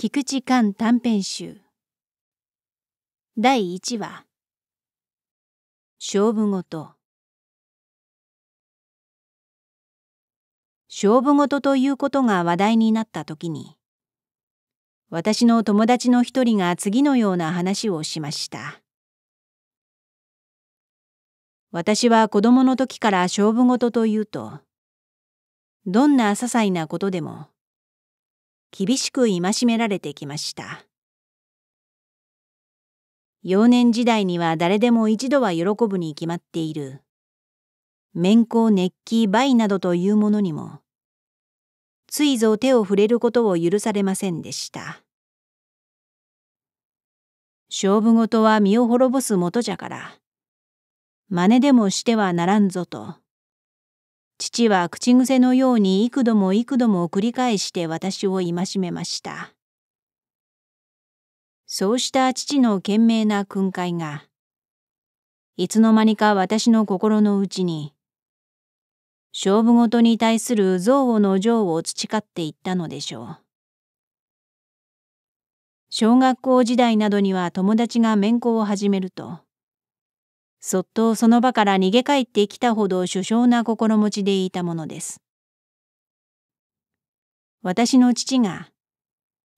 菊池寛短編集第1話勝負事勝負事ということが話題になった時に私の友達の一人が次のような話をしました私は子供の時から勝負事というとどんな些細なことでも厳しく戒められてきました幼年時代には誰でも一度は喜ぶに決まっている面交熱気イなどというものにもついぞ手を触れることを許されませんでした勝負事は身を滅ぼす元じゃから真似でもしてはならんぞと父は口癖のように幾度も幾度も繰り返して私を戒めました。そうした父の懸命な訓戒が、いつの間にか私の心の内に、勝負事に対する憎悪の情を培っていったのでしょう。小学校時代などには友達が面子を始めると、そっとその場から逃げ帰ってきたほど殊勝な心持ちでいたものです。私の父が、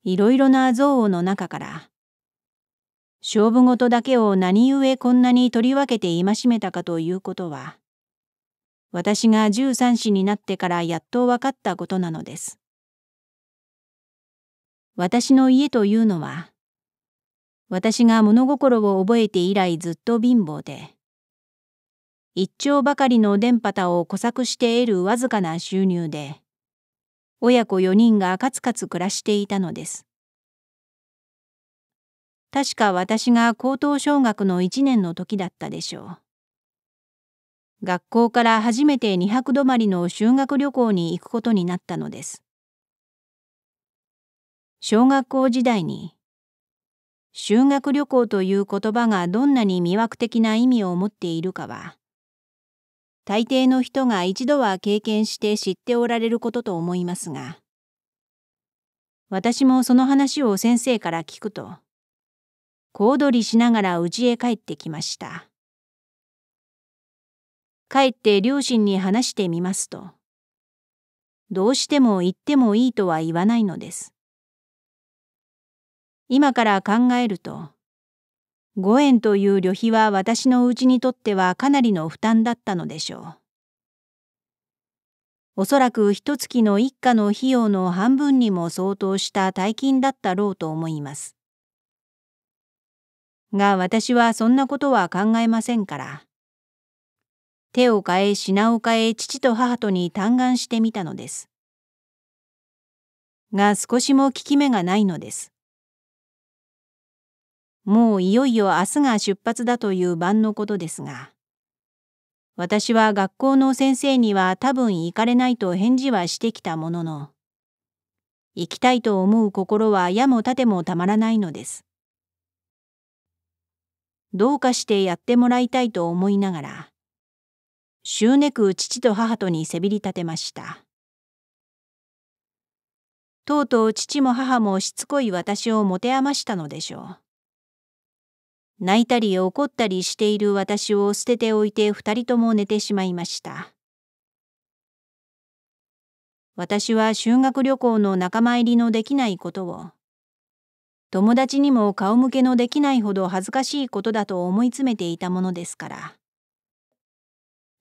いろいろな憎悪の中から、勝負事だけを何故こんなに取り分けて戒めたかということは、私が十三子になってからやっと分かったことなのです。私の家というのは、私が物心を覚えて以来ずっと貧乏で、一丁ばかりの電波を小作して得るわずかな収入で、親子4人がカツカツ暮らしていたのです。確か私が高等小学の1年の時だったでしょう。学校から初めて2泊止まりの修学旅行に行くことになったのです。小学校時代に修学旅行という言葉がどんなに魅惑的な意味を持っているかは、大抵の人が一度は経験して知っておられることと思いますが、私もその話を先生から聞くと、小躍りしながら家へ帰ってきました。帰って両親に話してみますと、どうしても行ってもいいとは言わないのです。今から考えると、5円という旅費は私のうちにとってはかなりの負担だったのでしょう。おそらく一月の一家の費用の半分にも相当した大金だったろうと思います。が私はそんなことは考えませんから。手を変え品を変え父と母とに嘆願してみたのです。が少しも効き目がないのです。もういよいよ明日が出発だという晩のことですが、私は学校の先生には多分行かれないと返事はしてきたものの、行きたいと思う心は矢も盾もたまらないのです。どうかしてやってもらいたいと思いながら、執ねく父と母とにせびり立てました。とうとう父も母もしつこい私を持て余したのでしょう。泣いたり怒ったりしている私を捨てておいて二人とも寝てしまいました。私は修学旅行の仲間入りのできないことを、友達にも顔向けのできないほど恥ずかしいことだと思い詰めていたものですから。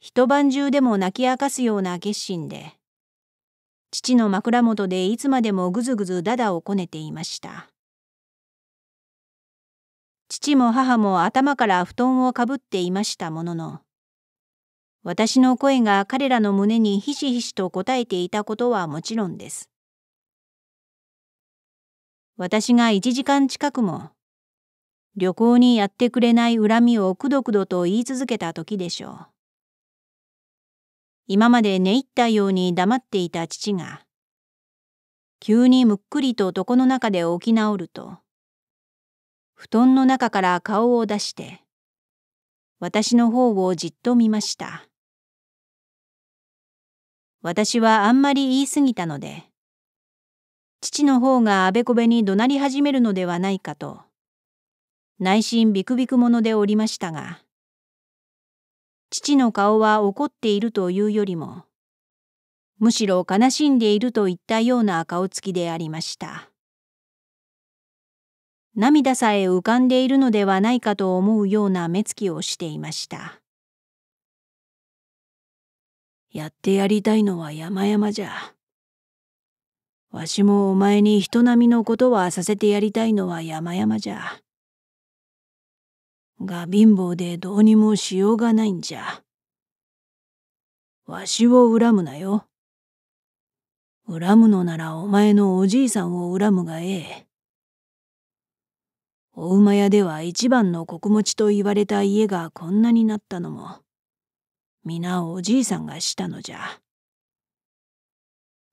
一晩中でも泣き明かすような決心で、父の枕元でいつまでもぐずぐずだだをこねていました。父も母も頭から布団をかぶっていましたものの、私の声が彼らの胸にひしひしと答えていたことはもちろんです。私が1時間近くも、旅行にやってくれない恨みをくどくどと言い続けた時でしょう。今まで寝入ったように黙っていた父が、急にむっくりと床の中で起き直ると、布団の中から顔を出して、私の方をじっと見ました。私はあんまり言い過ぎたので、父の方があべこべに怒鳴り始めるのではないかと、内心ビクビクものでおりましたが、父の顔は怒っているというよりも、むしろ悲しんでいるといったような顔つきでありました。涙さえ浮かんでいるのではないかと思うような目つきをしていました。やってやりたいのは山々じゃ。わしもお前に人並みのことはさせてやりたいのは山々じゃ。が貧乏でどうにもしようがないんじゃ。わしを恨むなよ。恨むのならお前のおじいさんを恨むがええ。お馬屋では一番の穀持ちと言われた家がこんなになったのも、皆おじいさんがしたのじゃ。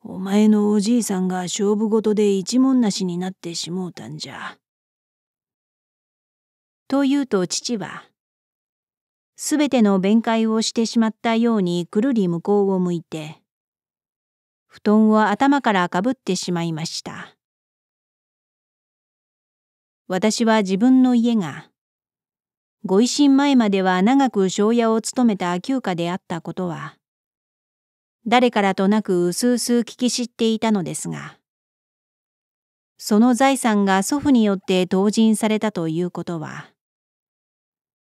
お前のおじいさんが勝負事で一文なしになってしもうたんじゃ。というと父は、すべての弁解をしてしまったようにくるり向こうを向いて、布団を頭からかぶってしまいました。私は自分の家が、ご維新前までは長く庄屋を務めた旧家であったことは、誰からとなく薄々聞き知っていたのですが、その財産が祖父によって当人されたということは、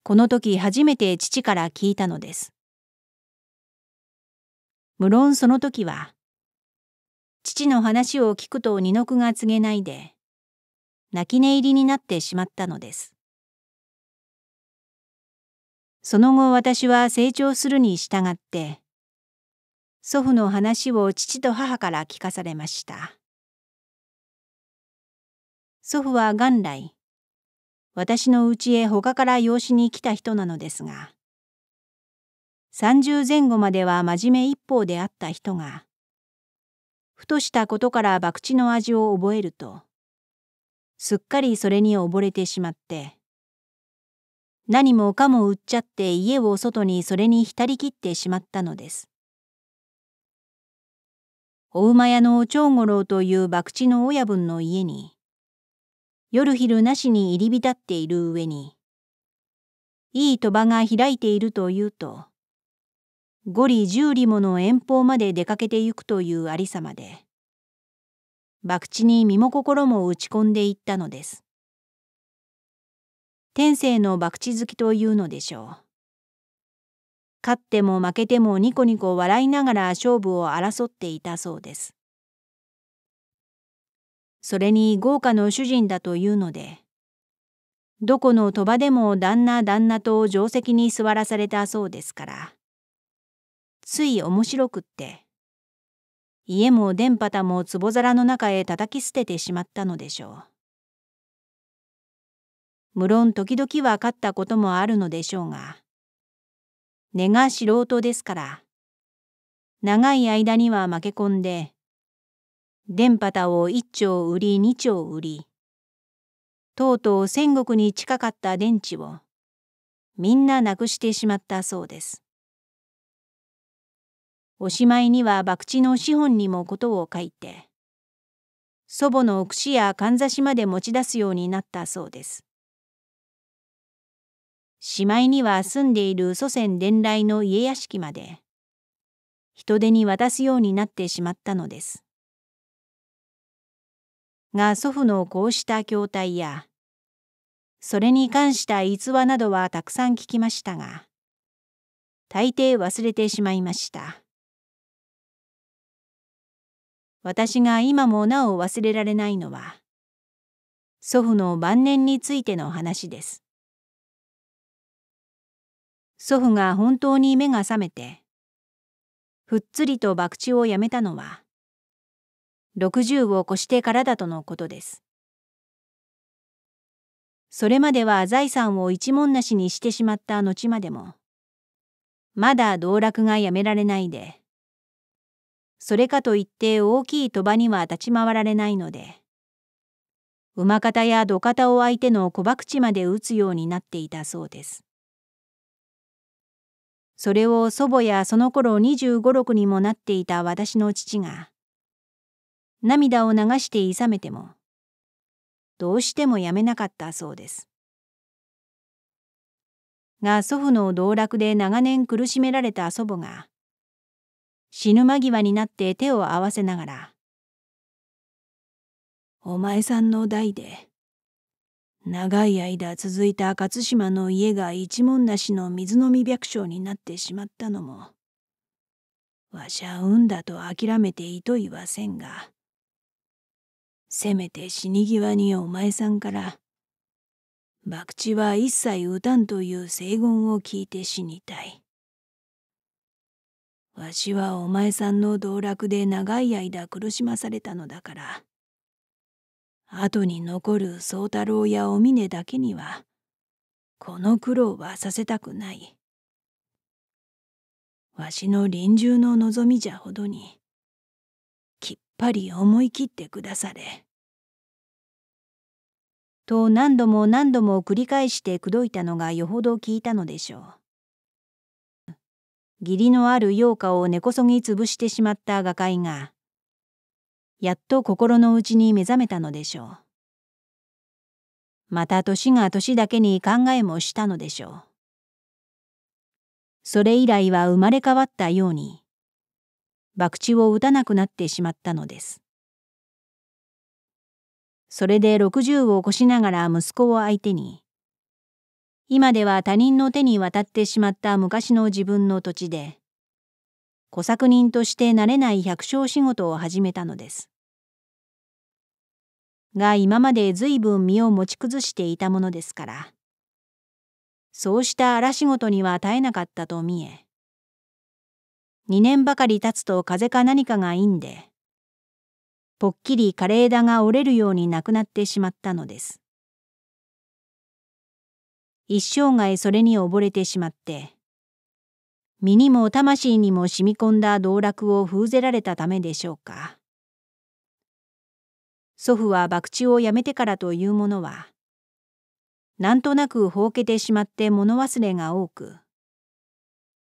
この時初めて父から聞いたのです。無論その時は、父の話を聞くと二の句が告げないで、泣き寝入りになってしまったのです。その後私は成長するに従って祖父の話を父と母から聞かされました。祖父は元来私の家へ他から養子に来た人なのですが30前後までは真面目一方であった人がふとしたことから博打の味を覚えるとすっかりそれに溺れてしまって何もかも売っちゃって家を外にそれに浸りきってしまったのですお馬屋の長五郎という博打の親分の家に夜昼なしに入り浸っている上にいい賭場が開いているというと五里十里もの遠方まで出かけてゆくというありさまで。博打に身も心も打ち込んでいったのです。天性の博打好きというのでしょう。勝っても負けてもニコニコ笑いながら勝負を争っていたそうです。それに豪華の主人だというので、どこの賭場でも旦那旦那と定石に座らされたそうですから、つい面白くって、家も電波たも壺皿の中へ叩き捨ててしまったのでしょう。無論時々は勝ったこともあるのでしょうが、根が素人ですから、長い間には負け込んで、電波たを一丁売り二丁売り、とうとう戦国に近かった電池を、みんななくしてしまったそうです。おしまいには博打の資本にもことを書いて、祖母の櫛やかんざしまで持ち出すようになったそうです。しまいには住んでいる祖先伝来の家屋敷まで、人手に渡すようになってしまったのです。が祖父のこうした筐体や、それに関した逸話などはたくさん聞きましたが、大抵忘れてしまいました。私が今もなお忘れられないのは、祖父の晩年についての話です。祖父が本当に目が覚めて、ふっつりと博打をやめたのは、6十を越してからだとのことです。それまでは財産を一文なしにしてしまった後までも、まだ道楽がやめられないで、それかといって大きい賭場には立ち回られないので馬方や土方を相手の小博打まで打つようになっていたそうですそれを祖母やその頃二十五六にもなっていた私の父が涙を流していさめてもどうしてもやめなかったそうですが祖父の道楽で長年苦しめられた祖母が死ぬ間際になって手を合わせながら、お前さんの代で、長い間続いた勝島の家が一文無しの水飲み百姓になってしまったのも、わしゃ運だと諦めていといはせんが、せめて死に際にお前さんから、博打は一切打たんという聖言を聞いて死にたい。わしはお前さんの道楽で長い間苦しまされたのだから。後に残る宗太郎やお峰だけには、この苦労はさせたくない。わしの臨終の望みじゃほどに、きっぱり思い切ってくだされ。と何度も何度も繰り返して口説いたのがよほど効いたのでしょう。義理のある陽花を根こそぎ潰してしまった画界が、やっと心の内に目覚めたのでしょう。また年が年だけに考えもしたのでしょう。それ以来は生まれ変わったように、博打を打たなくなってしまったのです。それで60を越しながら息子を相手に、今では他人の手に渡ってしまった昔の自分の土地で、小作人としてなれない百姓仕事を始めたのです。が今まで随分身を持ち崩していたものですから、そうした荒仕事には耐えなかったと見え、2年ばかり経つと風か何かがいいんで、ぽっきり枯れ枝が折れるようになくなってしまったのです。一生涯それに溺れてしまって、身にも魂にも染み込んだ道楽を封ぜられたためでしょうか。祖父は博打をやめてからというものは、なんとなくほうけてしまって物忘れが多く、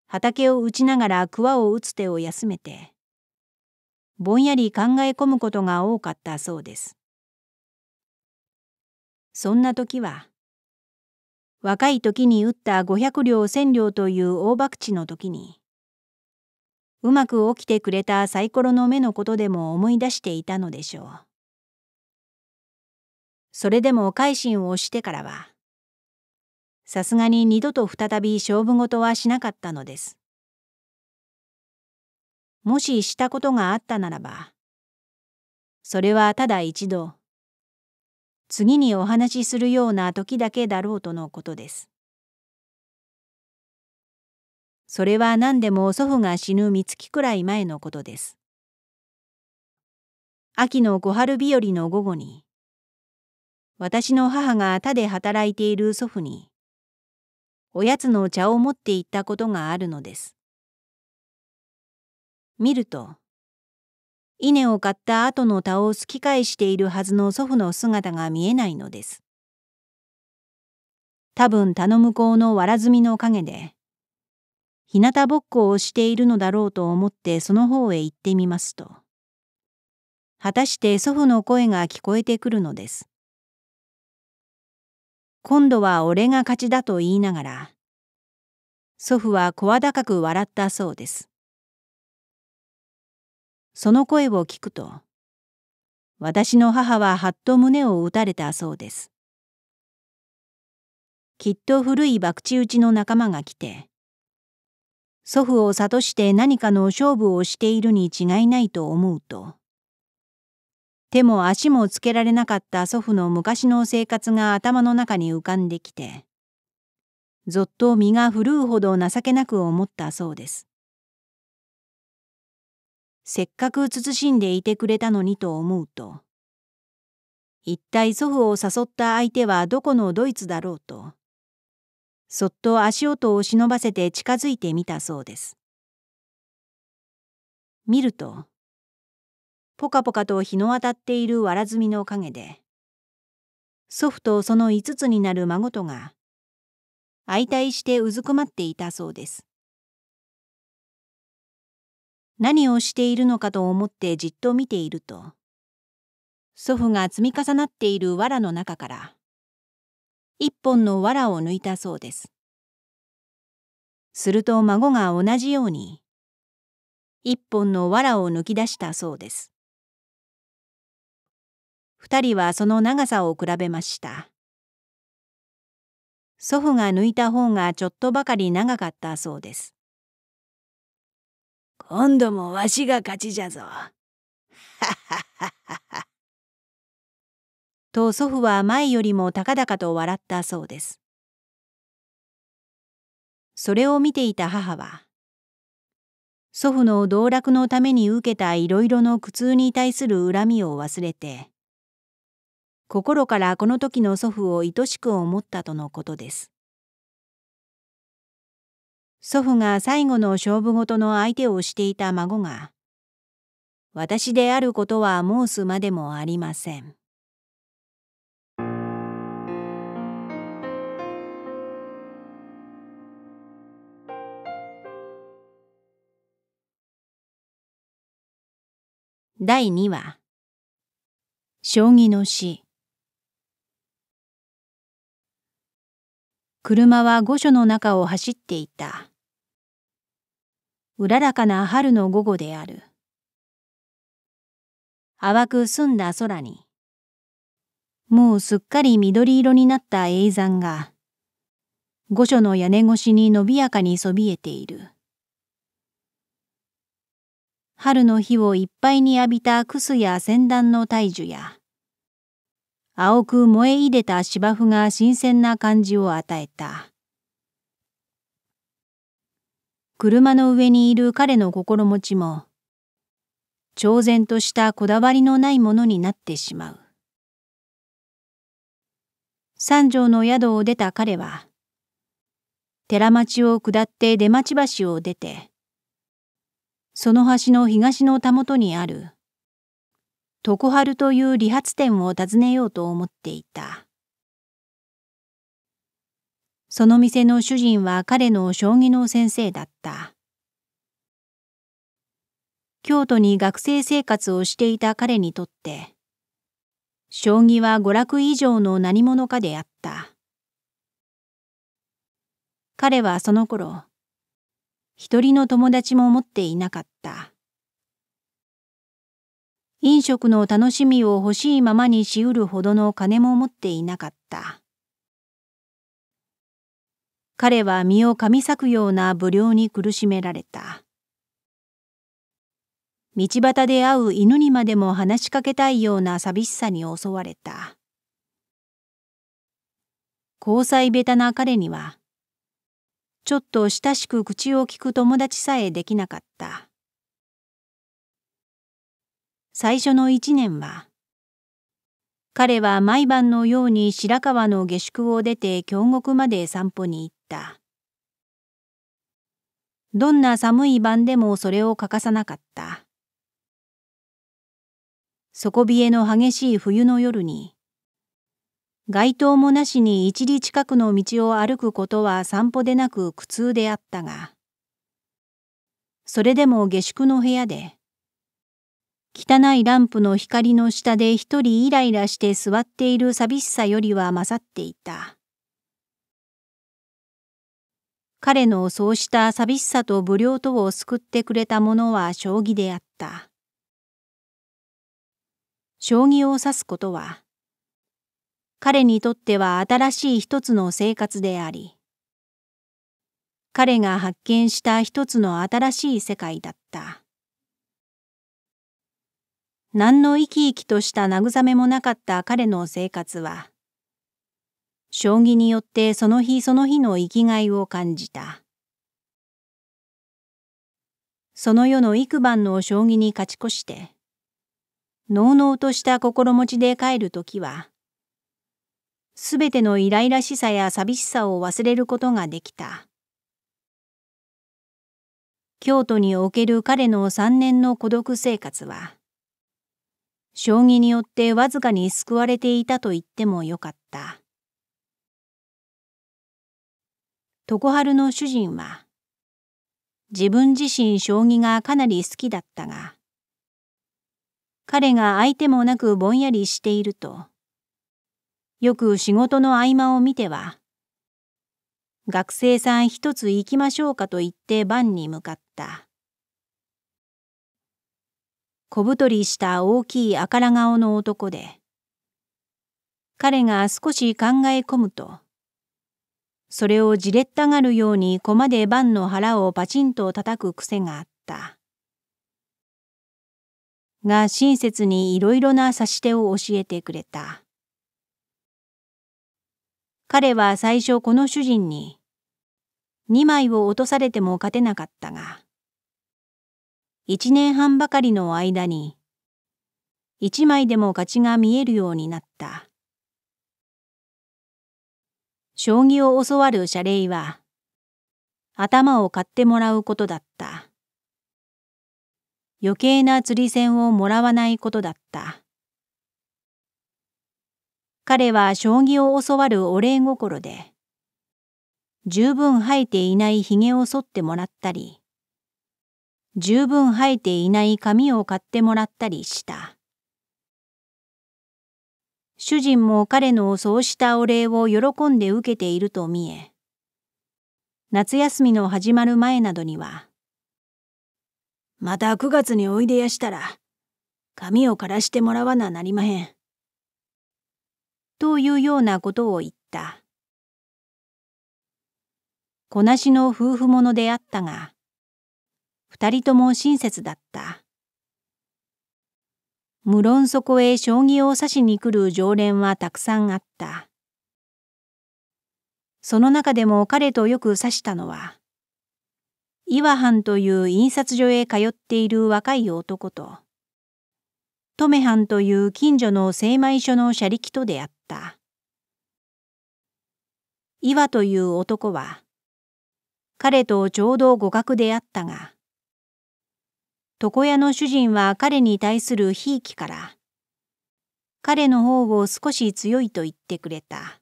畑を打ちながら桑を打つ手を休めて、ぼんやり考え込むことが多かったそうです。そんな時は、若い時に打った五百両千両という大博打の時に、うまく起きてくれたサイコロの目のことでも思い出していたのでしょう。それでも改心をしてからは、さすがに二度と再び勝負事はしなかったのです。もししたことがあったならば、それはただ一度、次にお話しするような時だけだろうとのことです。それは何でも祖父が死ぬ三月くらい前のことです。秋の小春日和の午後に、私の母が他で働いている祖父に、おやつの茶を持って行ったことがあるのです。見ると、稲を買った後の田をすき返しているはずの祖父の姿が見えないのです。多分田の向こうのわら積みの陰で、日向ぼっこをしているのだろうと思ってその方へ行ってみますと、果たして祖父の声が聞こえてくるのです。今度は俺が勝ちだと言いながら、祖父は声高く笑ったそうです。その声を聞くと「私の母ははっと胸を打たれたそうです」きっと古い博打打ちの仲間が来て祖父を諭して何かの勝負をしているに違いないと思うと手も足もつけられなかった祖父の昔の生活が頭の中に浮かんできてぞっと身が震うほど情けなく思ったそうです。せっかく慎んでいてくれたのにと思うと一体祖父を誘った相手はどこのドイツだろうとそっと足音を忍ばせて近づいてみたそうです見るとポカポカと日の当たっているわら積みの陰で祖父とその5つになる孫とが相対してうずくまっていたそうです何をしているのかと思ってじっと見ていると祖父が積み重なっている藁の中から一本の藁を抜いたそうですすると孫が同じように一本の藁を抜き出したそうです二人はその長さを比べました祖父が抜いた方がちょっとばかり長かったそうです今度もわしが勝ちじゃぞ。と祖父は前よりも高々と笑ったそうです。それを見ていた母は、祖父の道楽のために受けたいろいろの苦痛に対する恨みを忘れて、心からこの時の祖父を愛しく思ったとのことです。祖父が最後の勝負事の相手をしていた孫が、私であることは申すまでもありません。第2話将棋の詩車は御所の中を走っていた。うららかな春の午後である。淡く澄んだ空に、もうすっかり緑色になった叡山が、御所の屋根越しに伸びやかにそびえている。春の日をいっぱいに浴びたクスや仙団の大樹や、青く燃えいでた芝生が新鮮な感じを与えた。車の上にいる彼の心持ちも、超然としたこだわりのないものになってしまう。三条の宿を出た彼は、寺町を下って出町橋を出て、その橋の東のたもとにある常春という理髪店を訪ねようと思っていた。その店の主人は彼の将棋の先生だった。京都に学生生活をしていた彼にとって、将棋は娯楽以上の何者かであった。彼はその頃、一人の友達も持っていなかった。飲食の楽しみを欲しいままにしうるほどの金も持っていなかった。彼は身をかみ裂くような無量に苦しめられた。道端で会う犬にまでも話しかけたいような寂しさに襲われた。交際下手な彼には、ちょっと親しく口を聞く友達さえできなかった。最初の一年は彼は毎晩のように白川の下宿を出て京極まで散歩に行ったどんな寒い晩でもそれを欠かさなかった底冷えの激しい冬の夜に街灯もなしに一里近くの道を歩くことは散歩でなく苦痛であったがそれでも下宿の部屋で汚いランプの光の下で一人イライラして座っている寂しさよりは勝っていた。彼のそうした寂しさと無量とを救ってくれたものは将棋であった。将棋を指すことは、彼にとっては新しい一つの生活であり、彼が発見した一つの新しい世界だった。何の生き生きとした慰めもなかった彼の生活は、将棋によってその日その日の生きがいを感じた。その世の幾晩の将棋に勝ち越して、のうのうとした心持ちで帰る時は、すべてのイライラしさや寂しさを忘れることができた。京都における彼の3年の孤独生活は、将棋によってわずかに救われていたと言ってもよかった。常春の主人は、自分自身将棋がかなり好きだったが、彼が相手もなくぼんやりしていると、よく仕事の合間を見ては、学生さん一つ行きましょうかと言って番に向かった。小太りした大きい赤ら顔の男で、彼が少し考え込むと、それをじれったがるように駒で盤の腹をパチンと叩く癖があった。が親切にいろいろな差し手を教えてくれた。彼は最初この主人に、2枚を落とされても勝てなかったが、一年半ばかりの間に、一枚でも勝ちが見えるようになった。将棋を教わる謝礼は、頭を買ってもらうことだった。余計な釣り銭をもらわないことだった。彼は将棋を教わるお礼心で、十分生えていない髭を剃ってもらったり、十分生えていない紙を買ってもらったりした。主人も彼のそうしたお礼を喜んで受けていると見え、夏休みの始まる前などには、また9月においでやしたら、髪を枯らしてもらわななりまへん。というようなことを言った。こなしの夫婦ものであったが、二人とも親切だった。無論そこへ将棋を指しに来る常連はたくさんあった。その中でも彼とよく指したのは、岩藩という印刷所へ通っている若い男と、トメ藩という近所の精米所の車力と出会った。岩という男は、彼とちょうど互角であったが、床屋の主人は彼に対する悲いから、彼の方を少し強いと言ってくれた。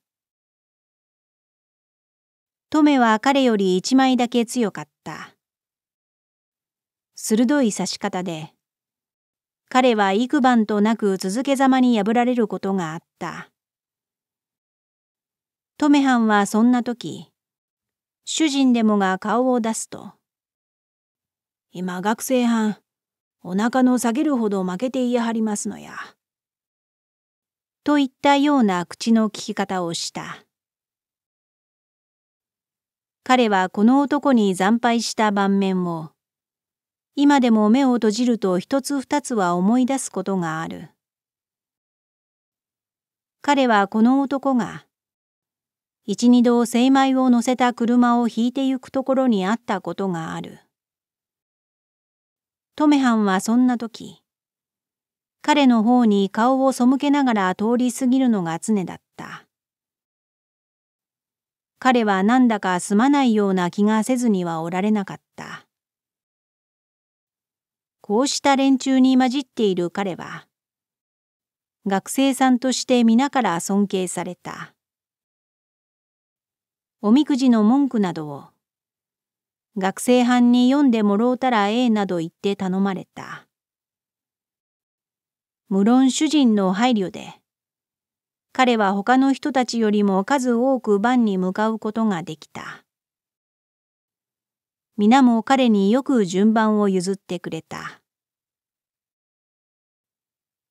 トメは彼より一枚だけ強かった。鋭い刺し方で、彼は幾晩となく続けざまに破られることがあった。トメハンはそんな時、主人でもが顔を出すと、今学生班、お腹の下げるほど負けて言い張りますのや。といったような口の利き方をした。彼はこの男に惨敗した盤面を、今でも目を閉じると一つ二つは思い出すことがある。彼はこの男が、一二度精米を乗せた車を引いてゆくところにあったことがある。トメハンはそんな時、彼の方に顔を背けながら通り過ぎるのが常だった。彼はなんだかすまないような気がせずにはおられなかった。こうした連中に混じっている彼は、学生さんとして皆から尊敬された。おみくじの文句などを学生班に読んでもろうたらええなど言って頼まれた。無論主人の配慮で、彼は他の人たちよりも数多く番に向かうことができた。皆も彼によく順番を譲ってくれた。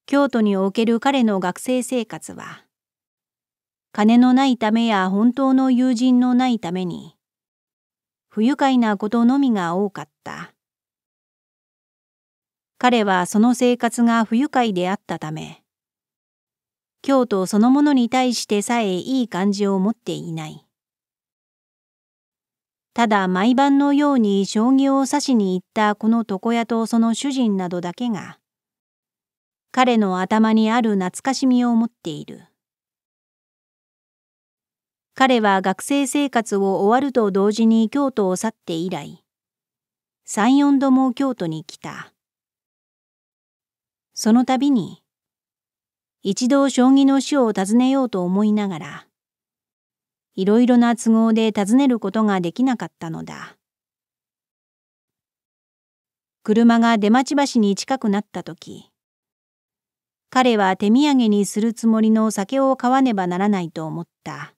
京都における彼の学生生活は、金のないためや本当の友人のないために、不愉快なことのみが多かった。彼はその生活が不愉快であったため、京都そのものに対してさえいい感じを持っていない。ただ毎晩のように将棋を指しに行ったこの床屋とその主人などだけが、彼の頭にある懐かしみを持っている。彼は学生生活を終わると同時に京都を去って以来、三四度も京都に来た。その度に、一度将棋の死を訪ねようと思いながら、いろいろな都合で訪ねることができなかったのだ。車が出町橋に近くなった時、彼は手土産にするつもりの酒を買わねばならないと思った。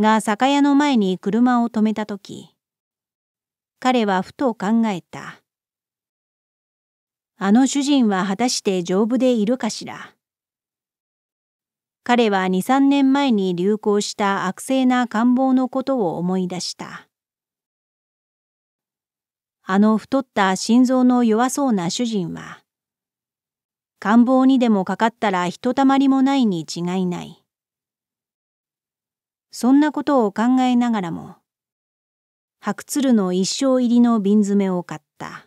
が酒屋の前に車を止めた時彼はふと考えたあの主人は果たして丈夫でいるかしら彼は23年前に流行した悪性な感冒のことを思い出したあの太った心臓の弱そうな主人は、感冒にでもかかったらひとたまりもないに違いない。そんなことを考えながらも白鶴の一生入りの瓶詰めを買った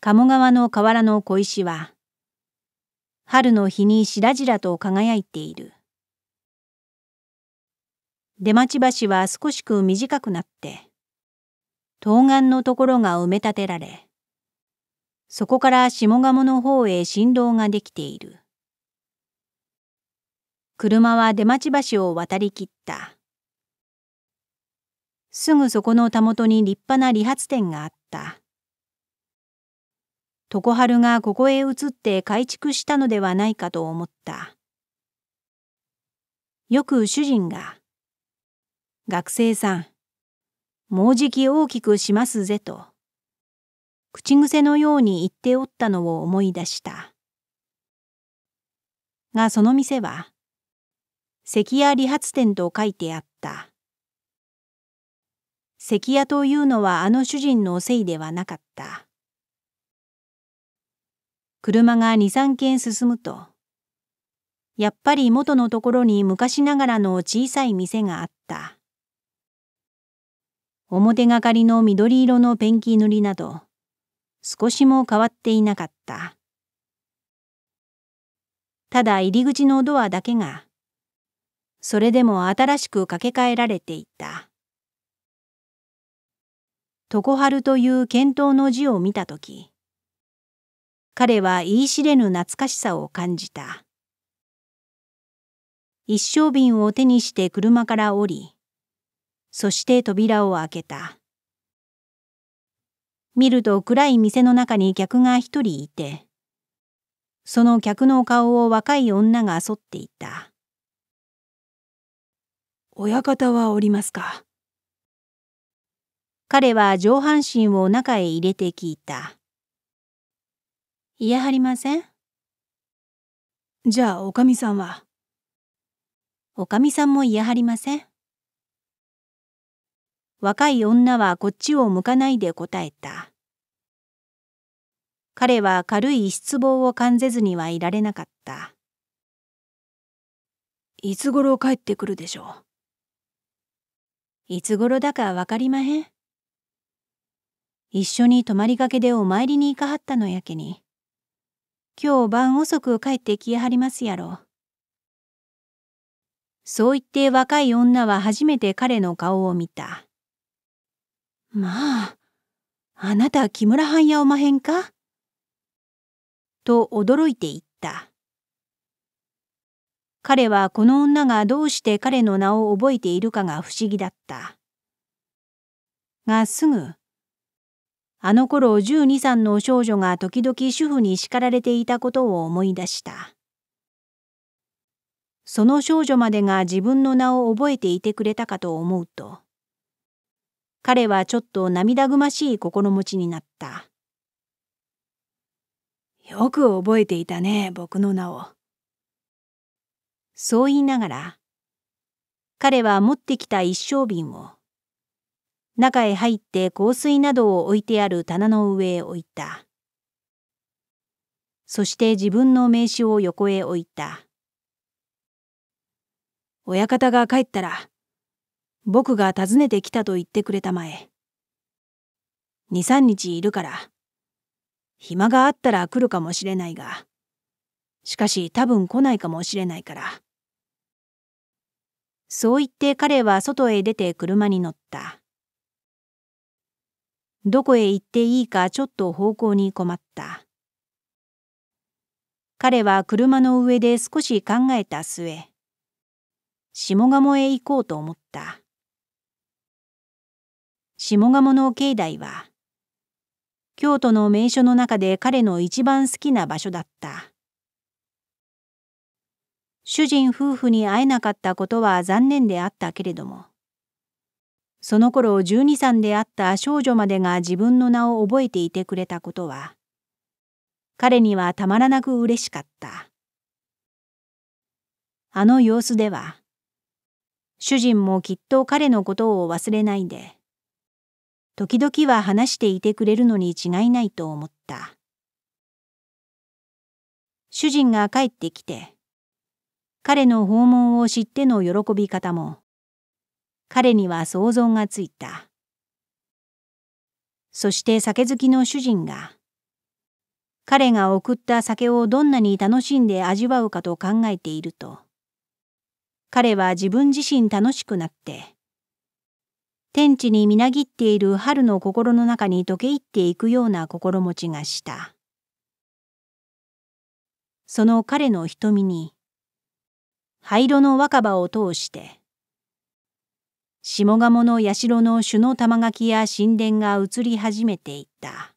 鴨川の河原の小石は春の日にしらじらと輝いている出町橋は少しく短くなって東岸のところが埋め立てられそこから下鴨の方へ振動ができている車は出町橋を渡りきった。すぐそこのたもとに立派な理髪店があった。常春がここへ移って改築したのではないかと思った。よく主人が、学生さん、もうじき大きくしますぜと、口癖のように言っておったのを思い出した。がその店は、関屋理髪店と書いてあった。関屋というのはあの主人のせいではなかった。車が二三軒進むと、やっぱり元のところに昔ながらの小さい店があった。表がかりの緑色のペンキ塗りなど、少しも変わっていなかった。ただ入り口のドアだけが、それでも新しく掛け替えられていた。床春という検討の字を見たとき、彼は言い知れぬ懐かしさを感じた。一升瓶を手にして車から降り、そして扉を開けた。見ると暗い店の中に客が一人いて、その客の顔を若い女がそっていた。親方はおりますか。彼は上半身を中へ入れて聞いた。いやはりませんじゃあ、おかみさんはおかみさんもいやはりません。若い女はこっちを向かないで答えた。彼は軽い失望を感じずにはいられなかった。いつ頃帰ってくるでしょう。いつ頃だかわかりまへん。一緒に泊まりがけでお参りに行かはったのやけに。今日晩遅く帰ってきやはりますやろ。そう言って若い女は初めて彼の顔を見た。まあ、あなた木村藩やおまへんかと驚いて言った。彼はこの女がどうして彼の名を覚えているかが不思議だった。がすぐ、あの頃12、三の少女が時々主婦に叱られていたことを思い出した。その少女までが自分の名を覚えていてくれたかと思うと、彼はちょっと涙ぐましい心持ちになった。よく覚えていたね、僕の名を。そう言いながら、彼は持ってきた一升瓶を、中へ入って香水などを置いてある棚の上へ置いた。そして自分の名刺を横へ置いた。親方が帰ったら、僕が訪ねてきたと言ってくれたまえ。二三日いるから、暇があったら来るかもしれないが、しかし多分来ないかもしれないから、そう言って彼は外へ出て車に乗った。どこへ行っていいかちょっと方向に困った。彼は車の上で少し考えた末、下鴨へ行こうと思った。下鴨の境内は、京都の名所の中で彼の一番好きな場所だった。主人夫婦に会えなかったことは残念であったけれどもその頃12歳であった少女までが自分の名を覚えていてくれたことは彼にはたまらなく嬉しかったあの様子では主人もきっと彼のことを忘れないで時々は話していてくれるのに違いないと思った主人が帰ってきて彼の訪問を知っての喜び方も彼には想像がついたそして酒好きの主人が彼が送った酒をどんなに楽しんで味わうかと考えていると彼は自分自身楽しくなって天地にみなぎっている春の心の中に溶け入っていくような心持ちがしたその彼の瞳に灰色の若葉を通して、下鴨の社の種の玉垣や神殿が移り始めていった。